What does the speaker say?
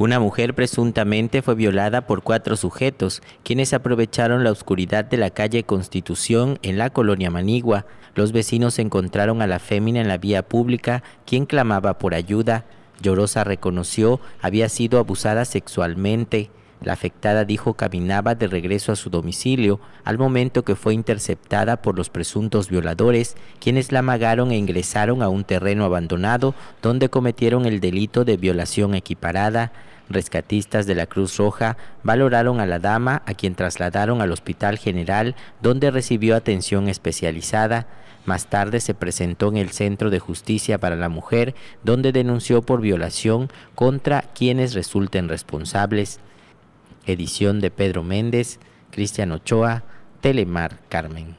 Una mujer presuntamente fue violada por cuatro sujetos, quienes aprovecharon la oscuridad de la calle Constitución en la colonia Manigua. Los vecinos encontraron a la fémina en la vía pública, quien clamaba por ayuda. Llorosa reconoció había sido abusada sexualmente. La afectada dijo caminaba de regreso a su domicilio al momento que fue interceptada por los presuntos violadores, quienes la amagaron e ingresaron a un terreno abandonado donde cometieron el delito de violación equiparada. Rescatistas de la Cruz Roja valoraron a la dama, a quien trasladaron al Hospital General, donde recibió atención especializada. Más tarde se presentó en el Centro de Justicia para la Mujer, donde denunció por violación contra quienes resulten responsables edición de Pedro Méndez, Cristian Ochoa, Telemar Carmen.